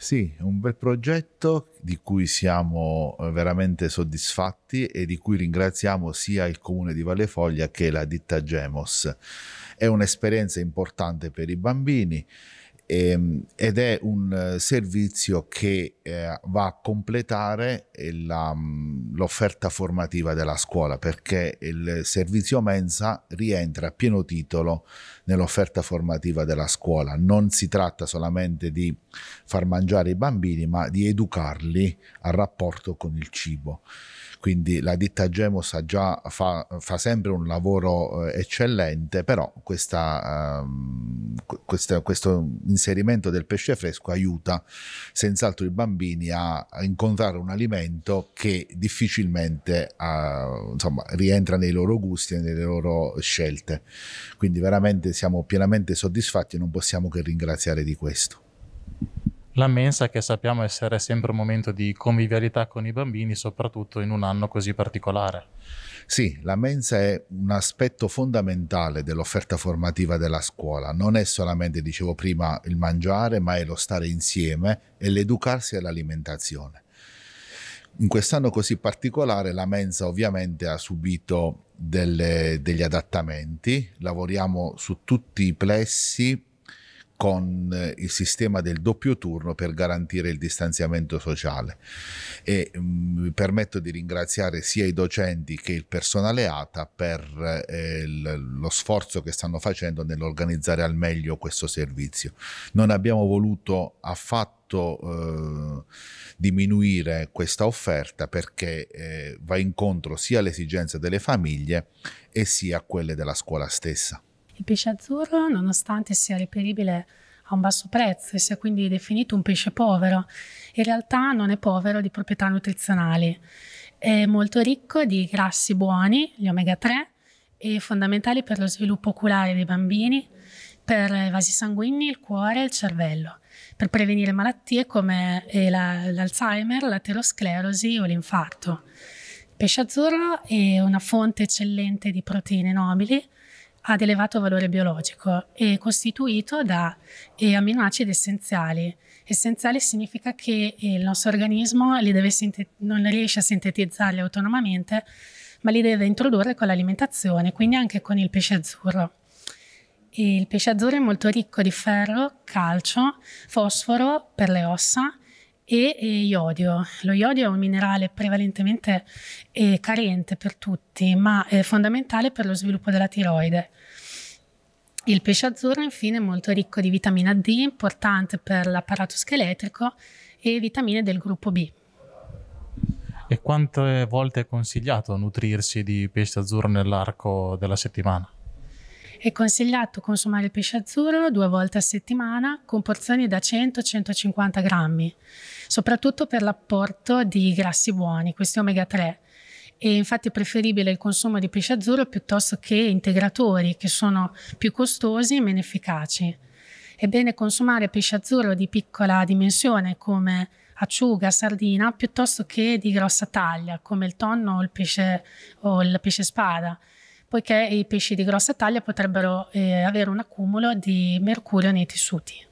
Sì, è un bel progetto di cui siamo eh, veramente soddisfatti e di cui ringraziamo sia il comune di Valle Foglia che la ditta Gemos. È un'esperienza importante per i bambini ehm, ed è un eh, servizio che eh, va a completare eh, la, mm, l'offerta formativa della scuola perché il servizio mensa rientra a pieno titolo nell'offerta formativa della scuola. Non si tratta solamente di far mangiare i bambini ma di educarli al rapporto con il cibo quindi la ditta Gemos fa, fa, sempre un lavoro eh, eccellente, però questa, um, questa, questo l'inserimento del pesce fresco aiuta senz'altro i bambini a, incontrare un alimento che difficilmente uh, insomma, rientra nei loro gusti e nelle loro scelte. Quindi veramente siamo pienamente soddisfatti e non possiamo che ringraziare di questo la mensa che sappiamo essere sempre un momento di convivialità con i bambini, soprattutto in un anno così particolare. Sì, la mensa è un aspetto fondamentale dell'offerta formativa della scuola, non è solamente, dicevo prima, il mangiare, ma è lo stare insieme e l'educarsi all'alimentazione. In quest'anno così particolare la mensa ovviamente ha subito delle, degli adattamenti, lavoriamo su tutti i plessi con eh, il sistema del doppio turno per garantire il distanziamento sociale e mh, mm, mi permetto di ringraziare sia i docenti che il personale ATA per eh, lo sforzo che stanno facendo nell'organizzare al meglio questo servizio. Non abbiamo voluto affatto eh, diminuire questa offerta perché eh, va incontro sia alle esigenze delle famiglie e sia a quelle della scuola stessa. Il pesce azzurro, nonostante sia reperibile a un basso prezzo e sia quindi definito un pesce povero, in realtà non è povero di proprietà nutrizionali. È molto ricco di grassi buoni, gli omega 3, e fondamentali per lo sviluppo oculare dei bambini, per i vasi sanguigni, il cuore e il cervello, per prevenire malattie come eh, l'Alzheimer, l'aterosclerosi o l'infarto. Il pesce azzurro è una fonte eccellente di proteine nobili, ad elevato valore biologico e costituito da eh, aminoacidi essenziali. Essenziali significa che eh, il nostro organismo sintet- non riesce a sintetizzarli autonomamente, ma li deve introdurre con l'alimentazione, quindi anche con il pesce azzurro. E il pesce azzurro è molto ricco di ferro, calcio, fosforo per le ossa e, iodio. Lo iodio è un minerale prevalentemente eh, carente per tutti, ma è eh, fondamentale per lo sviluppo della tiroide. Il pesce azzurro infine è molto ricco di vitamina D, importante per l'apparato scheletrico e vitamine del gruppo B. E quante volte è consigliato nutrirsi di pesce azzurro nell'arco della settimana? È consigliato consumare il pesce azzurro due volte a settimana con porzioni da 100-150 grammi, soprattutto per l'apporto di grassi buoni, questi omega 3. E infatti è preferibile il consumo di pesce azzurro piuttosto che integratori che sono più costosi e meno efficaci. È bene consumare pesce azzurro di piccola dimensione come acciuga, sardina, piuttosto che di grossa taglia come il tonno o il pesce, o il pesce spada poiché i pesci di grossa taglia potrebbero eh, avere un accumulo di mercurio nei tessuti.